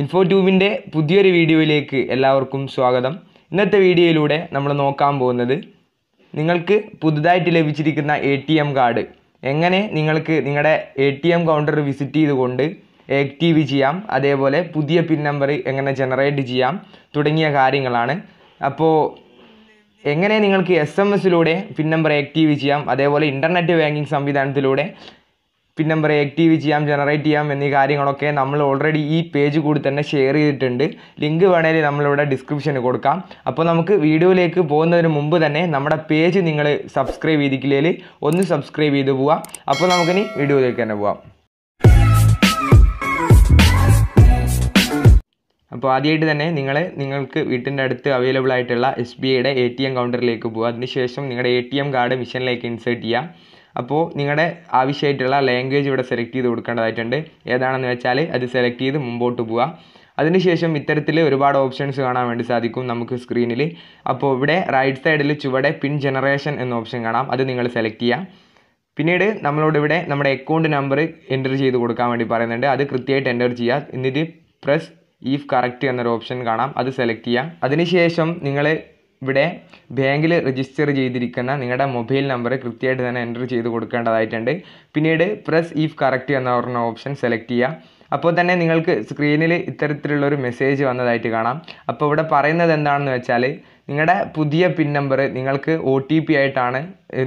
info ട്യൂബിൻ്റെ പുതിയൊരു വീഡിയോയിലേക്ക് എല്ലാവർക്കും സ്വാഗതം ഇന്നത്തെ വീഡിയോയിലൂടെ നമ്മൾ നോക്കാൻ പോകുന്നത് നിങ്ങൾക്ക് പുതുതായിട്ട് ലഭിച്ചിരിക്കുന്ന എ ടി എം കാർഡ് എങ്ങനെ നിങ്ങൾക്ക് നിങ്ങളുടെ A T M counter visit ചെയ്തുകൊണ്ട് ആക്റ്റീവ് ചെയ്യാം അതേപോലെ പുതിയ പിൻ നമ്പർ എങ്ങനെ ജനറേറ്റ് ചെയ്യാം തുടങ്ങിയ കാര്യങ്ങളാണ് അപ്പോൾ എങ്ങനെ നിങ്ങൾക്ക് എസ് എം എസിലൂടെ പിൻ നമ്പർ ആക്റ്റീവ് ചെയ്യാം അതേപോലെ ഇൻ്റർനെറ്റ് ബാങ്കിങ് സംവിധാനത്തിലൂടെ പിൻ നമ്പർ ആക്റ്റീവ് ചെയ്യാം ജനറേറ്റ് ചെയ്യാം എന്നീ കാര്യങ്ങളൊക്കെ നമ്മൾ ഓൾറെഡി ഈ പേജ് കൂടി തന്നെ ഷെയർ ചെയ്തിട്ടുണ്ട് ലിങ്ക് വേണമെങ്കിൽ നമ്മളിവിടെ ഡിസ്ക്രിപ്ഷന് കൊടുക്കാം അപ്പോൾ നമുക്ക് വീഡിയോയിലേക്ക് പോകുന്നതിന് മുമ്പ് തന്നെ നമ്മുടെ പേജ് നിങ്ങൾ സബ്സ്ക്രൈബ് ചെയ്തിട്ടില്ലെങ്കിൽ ഒന്ന് സബ്സ്ക്രൈബ് ചെയ്ത് പോവാം അപ്പോൾ നമുക്കിനി വീഡിയോയിലേക്ക് തന്നെ പോവാം അപ്പോൾ ആദ്യമായിട്ട് തന്നെ നിങ്ങൾ നിങ്ങൾക്ക് വീട്ടിൻ്റെ അടുത്ത് അവൈലബിൾ ആയിട്ടുള്ള എസ് ബി ഐയുടെ എ ടി എം കൗണ്ടറിലേക്ക് പോകുക അതിനുശേഷം നിങ്ങളുടെ എ ടി എം കാർഡ് മിഷനിലേക്ക് ഇൻസേർട്ട് ചെയ്യാം അപ്പോൾ നിങ്ങളുടെ ആവശ്യമായിട്ടുള്ള ലാംഗ്വേജ് ഇവിടെ സെലക്ട് ചെയ്ത് കൊടുക്കേണ്ടതായിട്ടുണ്ട് ഏതാണെന്ന് വെച്ചാൽ അത് സെലക്ട് ചെയ്ത് മുമ്പോട്ട് പോവുക അതിനുശേഷം ഇത്തരത്തിൽ ഒരുപാട് ഓപ്ഷൻസ് കാണാൻ വേണ്ടി സാധിക്കും നമുക്ക് സ്ക്രീനിൽ അപ്പോൾ ഇവിടെ റൈറ്റ് സൈഡിൽ ചുവടെ പിൻ ജനറേഷൻ എന്ന ഓപ്ഷൻ കാണാം അത് നിങ്ങൾ സെലക്ട് ചെയ്യാം പിന്നീട് നമ്മളോട് ഇവിടെ നമ്മുടെ അക്കൗണ്ട് നമ്പർ എൻ്റർ ചെയ്ത് കൊടുക്കാൻ വേണ്ടി പറയുന്നുണ്ട് അത് കൃത്യമായിട്ട് എൻ്റർ ചെയ്യുക എന്നിട്ട് പ്രസ് ഈഫ് കറക്റ്റ് എന്നൊരു ഓപ്ഷൻ കാണാം അത് സെലക്ട് ചെയ്യാം അതിനുശേഷം നിങ്ങൾ ഇവിടെ ബാങ്കിൽ രജിസ്റ്റർ ചെയ്തിരിക്കുന്ന നിങ്ങളുടെ മൊബൈൽ നമ്പർ കൃത്യമായിട്ട് തന്നെ എൻ്റർ ചെയ്ത് കൊടുക്കേണ്ടതായിട്ടുണ്ട് പിന്നീട് പ്രസ് ഇഫ് കറക്റ്റ് എന്ന പറഞ്ഞ ഓപ്ഷൻ സെലക്ട് ചെയ്യുക അപ്പോൾ തന്നെ നിങ്ങൾക്ക് സ്ക്രീനിൽ ഇത്തരത്തിലുള്ളൊരു മെസ്സേജ് വന്നതായിട്ട് കാണാം അപ്പോൾ ഇവിടെ പറയുന്നത് എന്താണെന്ന് വെച്ചാൽ നിങ്ങളുടെ പുതിയ പിൻ നമ്പർ നിങ്ങൾക്ക് ഒ ടി പി ആയിട്ടാണ്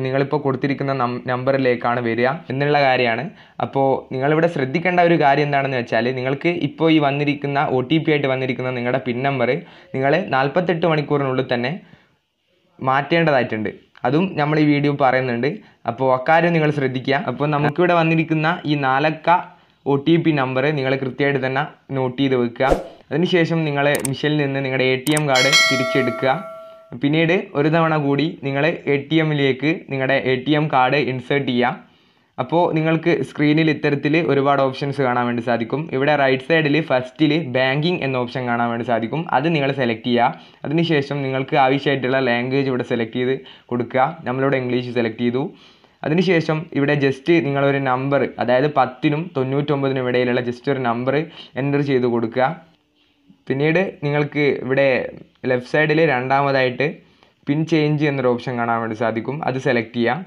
നിങ്ങളിപ്പോൾ കൊടുത്തിരിക്കുന്ന നമ്പറിലേക്കാണ് വരിക എന്നുള്ള കാര്യമാണ് അപ്പോൾ നിങ്ങളിവിടെ ശ്രദ്ധിക്കേണ്ട ഒരു കാര്യം എന്താണെന്ന് വെച്ചാൽ നിങ്ങൾക്ക് ഇപ്പോൾ ഈ വന്നിരിക്കുന്ന ഒ ടി പി ആയിട്ട് വന്നിരിക്കുന്ന നിങ്ങളുടെ പിൻ നമ്പർ നിങ്ങൾ നാൽപ്പത്തെട്ട് മണിക്കൂറിനുള്ളിൽ തന്നെ മാറ്റേണ്ടതായിട്ടുണ്ട് അതും നമ്മൾ ഈ വീഡിയോ പറയുന്നുണ്ട് അപ്പോൾ അക്കാര്യം നിങ്ങൾ ശ്രദ്ധിക്കുക അപ്പോൾ നമുക്കിവിടെ വന്നിരിക്കുന്ന ഈ നാലക്ക ഒ ടി പി നമ്പർ നിങ്ങൾ കൃത്യമായിട്ട് തന്നെ നോട്ട് ചെയ്ത് വെക്കുക അതിനുശേഷം നിങ്ങൾ മിഷനിൽ നിന്ന് നിങ്ങളുടെ എ ടി എം കാർഡ് തിരിച്ചെടുക്കുക പിന്നീട് ഒരു തവണ കൂടി നിങ്ങൾ എ ടി എമ്മിലേക്ക് നിങ്ങളുടെ A T M card insert ചെയ്യുക അപ്പോൾ നിങ്ങൾക്ക് സ്ക്രീനിൽ ഇത്തരത്തിൽ ഒരുപാട് ഓപ്ഷൻസ് കാണാൻ വേണ്ടി സാധിക്കും ഇവിടെ റൈറ്റ് സൈഡിൽ ഫസ്റ്റിൽ ബാങ്കിങ് എന്ന ഓപ്ഷൻ കാണാൻ വേണ്ടി സാധിക്കും അത് നിങ്ങൾ സെലക്ട് ചെയ്യുക അതിനുശേഷം നിങ്ങൾക്ക് ആവശ്യമായിട്ടുള്ള ലാംഗ്വേജ് ഇവിടെ സെലക്ട് ചെയ്ത് കൊടുക്കുക നമ്മളിവിടെ ഇംഗ്ലീഷ് സെലക്ട് ചെയ്തു അതിനുശേഷം ഇവിടെ ജസ്റ്റ് നിങ്ങളൊരു നമ്പർ അതായത് പത്തിനും തൊണ്ണൂറ്റൊമ്പതിനും ഇടയിലുള്ള ജസ്റ്റ് ഒരു നമ്പർ എൻ്റർ ചെയ്ത് കൊടുക്കുക പിന്നീട് നിങ്ങൾക്ക് ഇവിടെ ലെഫ്റ്റ് സൈഡിൽ രണ്ടാമതായിട്ട് പിൻ ചേഞ്ച് എന്നൊരു ഓപ്ഷൻ കാണാൻ വേണ്ടി സാധിക്കും അത് സെലക്ട് ചെയ്യാം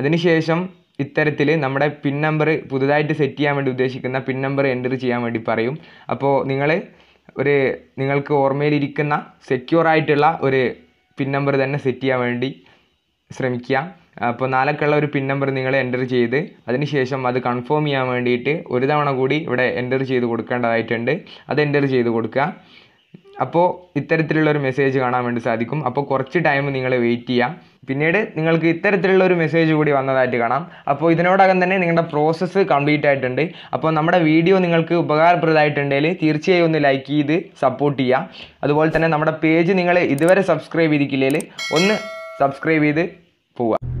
അതിനുശേഷം ഇത്തരത്തിൽ നമ്മുടെ പിൻ നമ്പർ പുതുതായിട്ട് സെറ്റ് ചെയ്യാൻ വേണ്ടി ഉദ്ദേശിക്കുന്ന പിൻ നമ്പർ എൻ്റർ ചെയ്യാൻ വേണ്ടി പറയും അപ്പോൾ നിങ്ങൾ ഒരു നിങ്ങൾക്ക് ഓർമ്മയിലിരിക്കുന്ന സെക്യൂർ ആയിട്ടുള്ള ഒരു പിൻ നമ്പർ തന്നെ സെറ്റ് ചെയ്യാൻ വേണ്ടി ശ്രമിക്കുക അപ്പോൾ നാലക്കുള്ള ഒരു പിൻ നമ്പർ നിങ്ങൾ എൻ്റർ ചെയ്ത് അതിനുശേഷം അത് കൺഫേം ചെയ്യാൻ വേണ്ടിയിട്ട് ഒരു തവണ കൂടി ഇവിടെ എൻ്റർ ചെയ്ത് കൊടുക്കേണ്ടതായിട്ടുണ്ട് അത് എൻ്റർ ചെയ്ത് കൊടുക്കുക അപ്പോൾ ഇത്തരത്തിലുള്ള ഒരു മെസ്സേജ് കാണാൻ വേണ്ടി സാധിക്കും അപ്പോൾ കുറച്ച് ടൈം നിങ്ങൾ വെയിറ്റ് ചെയ്യാം പിന്നീട് നിങ്ങൾക്ക് ഇത്തരത്തിലുള്ള ഒരു മെസ്സേജ് കൂടി വന്നതായിട്ട് കാണാം അപ്പോൾ ഇതിനോടകം തന്നെ നിങ്ങളുടെ പ്രോസസ്സ് കംപ്ലീറ്റ് ആയിട്ടുണ്ട് അപ്പോൾ നമ്മുടെ വീഡിയോ നിങ്ങൾക്ക് ഉപകാരപ്രദമായിട്ടുണ്ടെങ്കിൽ തീർച്ചയായും ഒന്ന് ലൈക്ക് ചെയ്ത് സപ്പോർട്ട് ചെയ്യുക അതുപോലെ തന്നെ നമ്മുടെ പേജ് നിങ്ങൾ ഇതുവരെ സബ്സ്ക്രൈബ് ചെയ്തിട്ടില്ലെങ്കിൽ ഒന്ന് സബ്സ്ക്രൈബ് ചെയ്ത് പോവുക